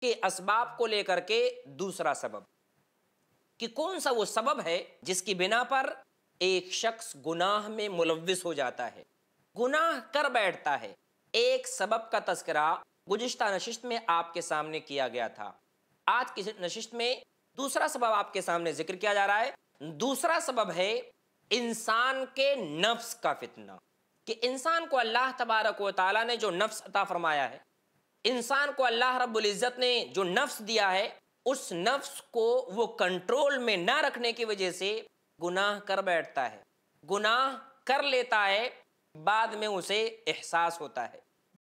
के इसबाब को लेकर के दूसरा सबब कि कौन सा वो सबब है जिसकी बिना पर एक शख्स गुनाह में मुलविस हो जाता है गुनाह कर बैठता है एक सबब का तस्करा गुजशत नशिस्त में आपके सामने किया गया था आज की नशिस्त में दूसरा सबब आपके सामने जिक्र किया जा रहा है दूसरा सबब है इंसान के नफ्स का फितना कि इंसान को अल्लाह तबारक वाली ने जो नफ्स अता फरमाया है इंसान को अल्लाह रब्बुल इज़्ज़त ने जो नफ्स दिया है उस नफ्स को वो कंट्रोल में ना रखने की वजह से गुनाह कर बैठता है गुनाह कर लेता है बाद में उसे एहसास होता है